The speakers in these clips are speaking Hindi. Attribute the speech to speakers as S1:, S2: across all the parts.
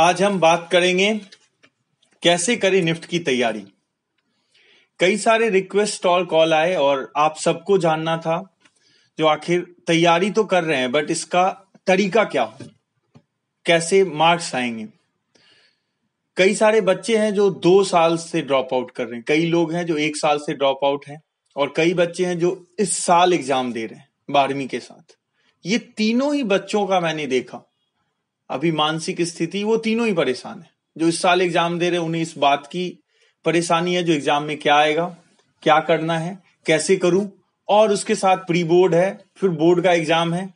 S1: आज हम बात करेंगे कैसे करें निफ्ट की तैयारी कई सारे रिक्वेस्ट और कॉल आए और आप सबको जानना था जो आखिर तैयारी तो कर रहे हैं बट इसका तरीका क्या हो कैसे मार्क्स आएंगे कई सारे बच्चे हैं जो दो साल से ड्रॉप आउट कर रहे हैं कई लोग हैं जो एक साल से ड्रॉप आउट हैं और कई बच्चे हैं जो इस साल एग्जाम दे रहे हैं बारहवीं के साथ ये तीनों ही बच्चों का मैंने देखा अभी मानसिक स्थिति वो तीनों ही परेशान है जो इस साल एग्जाम दे रहे उन्हें इस बात की परेशानी है जो एग्जाम में क्या आएगा क्या करना है कैसे करूं और उसके साथ प्री बोर्ड है फिर बोर्ड का एग्जाम है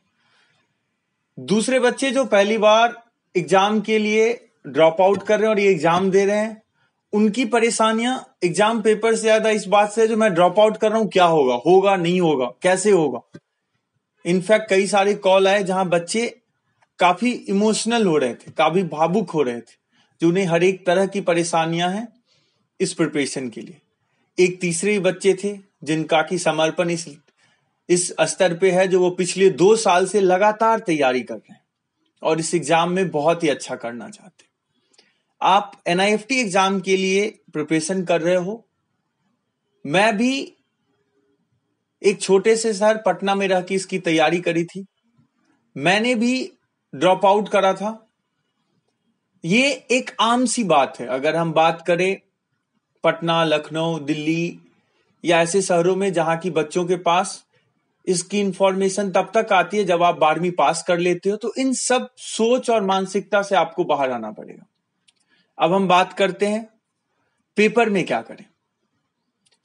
S1: दूसरे बच्चे जो पहली बार एग्जाम के लिए ड्रॉप आउट कर रहे हैं और ये एग्जाम दे रहे हैं उनकी परेशानियां एग्जाम पेपर से ज्यादा इस बात से जो मैं ड्रॉप आउट कर रहा हूं क्या होगा होगा नहीं होगा कैसे होगा इनफैक्ट कई सारे कॉल आए जहां बच्चे काफी इमोशनल हो रहे थे काफी भावुक हो रहे थे जो उन्हें हर एक तरह की परेशानियां हैं इस प्रिपरेशन के लिए एक तीसरे बच्चे थे जिनका की समर्पण इस इस स्तर पे है जो वो पिछले दो साल से लगातार तैयारी कर रहे हैं और इस एग्जाम में बहुत ही अच्छा करना चाहते आप एन एग्जाम के लिए प्रिपरेशन कर रहे हो मैं भी एक छोटे से शहर पटना में रह के इसकी तैयारी करी थी मैंने भी ड्रॉप आउट करा था ये एक आम सी बात है अगर हम बात करें पटना लखनऊ दिल्ली या ऐसे शहरों में जहां की बच्चों के पास इसकी इंफॉर्मेशन तब तक आती है जब आप बारहवीं पास कर लेते हो तो इन सब सोच और मानसिकता से आपको बाहर आना पड़ेगा अब हम बात करते हैं पेपर में क्या करें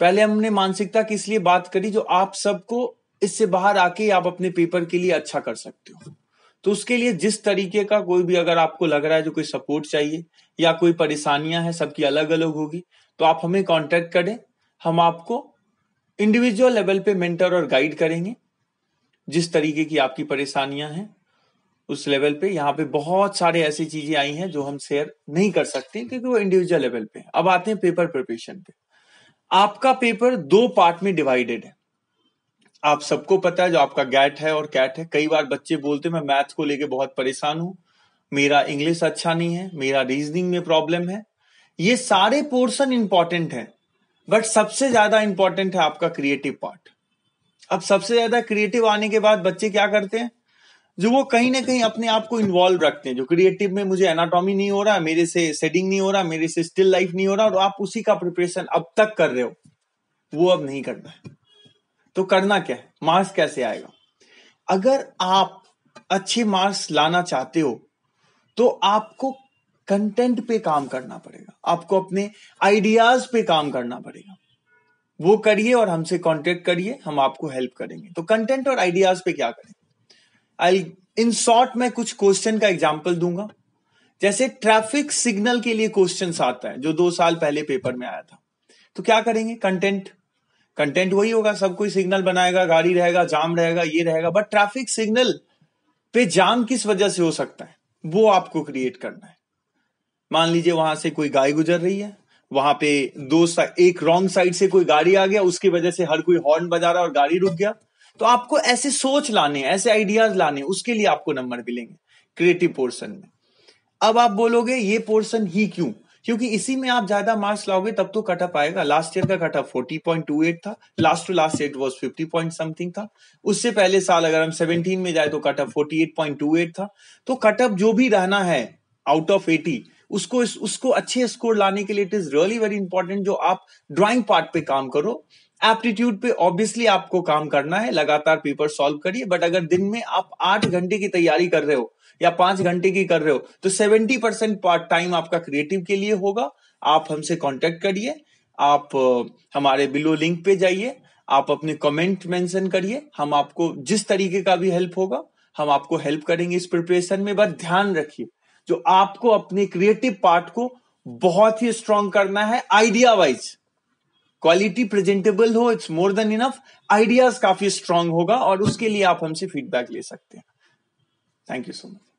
S1: पहले हमने मानसिकता की इसलिए बात करी जो आप सबको इससे बाहर आके आप अपने पेपर के लिए अच्छा कर सकते हो तो उसके लिए जिस तरीके का कोई भी अगर आपको लग रहा है जो कोई सपोर्ट चाहिए या कोई परेशानियां हैं सबकी अलग अलग होगी तो आप हमें कांटेक्ट करें हम आपको इंडिविजुअल लेवल पे मेंटर और गाइड करेंगे जिस तरीके की आपकी परेशानियां हैं उस लेवल पे यहाँ पे बहुत सारे ऐसी चीजें आई हैं जो हम शेयर नहीं कर सकते क्योंकि वो इंडिविजुअल लेवल पे अब आते हैं पेपर प्रिपरेशन पे आपका पेपर दो पार्ट में डिवाइडेड है आप सबको पता है जो आपका गैट है और कैट है कई बार बच्चे बोलते मैं मैथ को लेके बहुत परेशान हूं मेरा इंग्लिश अच्छा नहीं है मेरा रीजनिंग में प्रॉब्लम है ये सारे पोर्शन इंपॉर्टेंट है बट सबसे ज्यादा इंपॉर्टेंट है आपका क्रिएटिव पार्ट अब सबसे ज्यादा क्रिएटिव आने के बाद बच्चे क्या करते हैं जो वो कहीं ना कहीं अपने आप को इन्वॉल्व रखते हैं जो क्रिएटिव में मुझे एनाटॉमी नहीं हो रहा मेरे से सेटिंग नहीं हो रहा मेरे से स्टिल लाइफ नहीं हो रहा और आप उसी का प्रिपरेशन अब तक कर रहे हो वो अब नहीं करना है तो करना क्या है मार्क्स कैसे आएगा अगर आप अच्छे मार्क्स लाना चाहते हो तो आपको कंटेंट पे काम करना पड़ेगा आपको अपने आइडियाज पे काम करना पड़ेगा वो करिए और हमसे कांटेक्ट करिए हम आपको हेल्प करेंगे तो कंटेंट और आइडियाज पे क्या करें आई इन शॉर्ट मैं कुछ क्वेश्चन का एग्जाम्पल दूंगा जैसे ट्रैफिक सिग्नल के लिए क्वेश्चन आता है जो दो साल पहले पेपर में आया था तो क्या करेंगे कंटेंट कंटेंट वही होगा सब कोई सिग्नल बनाएगा गाड़ी रहेगा जाम रहेगा ये रहेगा बट ट्रैफिक सिग्नल पे जाम किस वजह से हो सकता है वो आपको क्रिएट करना है मान लीजिए वहां से कोई गाय गुजर रही है वहां पे दो एक रॉन्ग साइड से कोई गाड़ी आ गया उसकी वजह से हर कोई हॉर्न बजा रहा और गाड़ी रुक गया तो आपको ऐसे सोच लाने ऐसे आइडियाज लाने उसके लिए आपको नंबर मिलेंगे क्रिएटिव पोर्सन में अब आप बोलोगे ये पोर्सन ही क्यों क्योंकि इसी में आप ज्यादा मार्क्स लाओगे तब तो कटअप आएगा लास्ट ईयर का cutoff forty point two eight था last to last year was fifty point something था उससे पहले साल अगर हम सेवनटीन में जाए तो cutoff forty eight point two eight था तो कटअप जो भी रहना है आउट ऑफ एटी उसको इस, उसको अच्छे स्कोर लाने के लिए it is really very important जो आप ड्राइंग पार्ट पे काम करो एप्टीट्यूड पे ऑब्वियसली आपको काम करना है लगातार पेपर सॉल्व करिए बट अगर दिन में आप आठ घंटे की तैयारी कर रहे हो या पांच घंटे की कर रहे हो तो सेवेंटी परसेंट पार्ट टाइम आपका क्रिएटिव के लिए होगा आप हमसे कांटेक्ट करिए आप हमारे बिलो लिंक पे जाइए आप अपने कमेंट मेंशन करिए हम आपको जिस तरीके का भी हेल्प होगा हम आपको हेल्प करेंगे इस प्रिपरेशन में बस ध्यान रखिए जो आपको अपने क्रिएटिव पार्ट को बहुत ही स्ट्रांग करना है आइडिया वाइज क्वालिटी प्रेजेंटेबल हो it's more than enough ideas काफी स्ट्रांग होगा और उसके लिए आप हमसे फीडबैक ले सकते हैं थैंक यू सो मच